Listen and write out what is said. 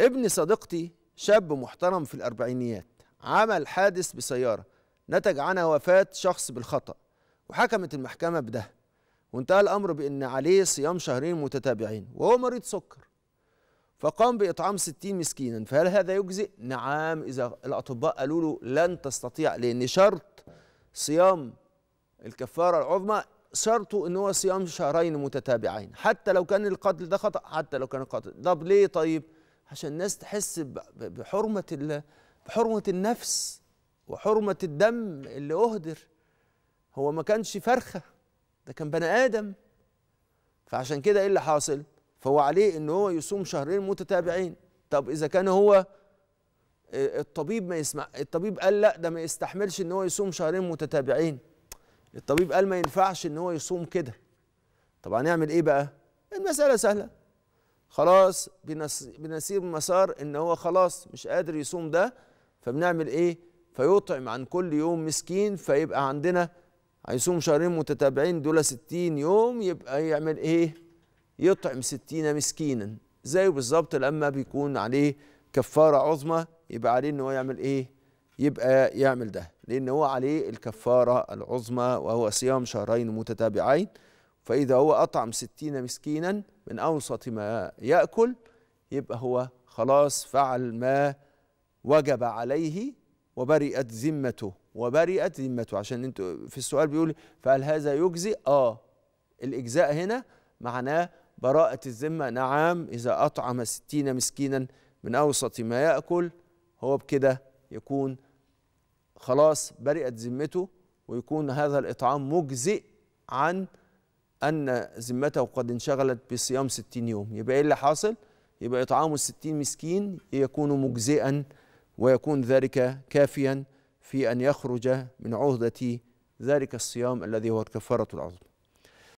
ابن صديقتي شاب محترم في الأربعينيات عمل حادث بسيارة نتج عنها وفاة شخص بالخطأ وحكمت المحكمة بده وانتهى الأمر بأن عليه صيام شهرين متتابعين وهو مريض سكر فقام بإطعام 60 مسكينا فهل هذا يجزئ؟ نعم إذا الأطباء قالوا له لن تستطيع لأن شرط صيام الكفارة العظمى شرطه ان هو صيام شهرين متتابعين حتى لو كان القتل ده خطا حتى لو كان القتل طب ليه طيب عشان الناس تحس بحرمة بحرمة النفس وحرمة الدم اللي أهدر هو ما كانش فرخة ده كان بني آدم فعشان كده إيه اللي حاصل؟ فهو عليه إن هو يصوم شهرين متتابعين طب إذا كان هو آه، الطبيب ما يسمع الطبيب قال لا ده ما يستحملش إن هو يصوم شهرين متتابعين الطبيب قال ما ينفعش إن هو يصوم كده طب هنعمل إيه بقى؟ المسألة سهلة خلاص بنسيب مسار ان هو خلاص مش قادر يصوم ده فبنعمل ايه فيطعم عن كل يوم مسكين فيبقى عندنا هيصوم شهرين متتابعين دول ستين يوم يبقى يعمل ايه يطعم ستين مسكينا زي بالظبط لما بيكون عليه كفارة عظمى يبقى عليه ان هو يعمل ايه يبقى يعمل ده لان هو عليه الكفارة العظمى وهو صيام شهرين متتابعين فإذا هو أطعم ستين مسكينا من أوسط ما يأكل يبقى هو خلاص فعل ما وجب عليه وبرئت ذمته وبرئت ذمته عشان انتوا في السؤال بيقول فهل هذا يجزي؟ اه الإجزاء هنا معناه براءة الذمة نعم إذا أطعم ستين مسكينا من أوسط ما يأكل هو بكده يكون خلاص برئت ذمته ويكون هذا الإطعام مجزئ عن أن ذمته قد انشغلت بصيام 60 يوم يبقى إيه اللي حاصل؟ يبقى إطعام 60 مسكين يكون مجزئا ويكون ذلك كافيا في أن يخرج من عهدة ذلك الصيام الذي هو الكفارة العظمى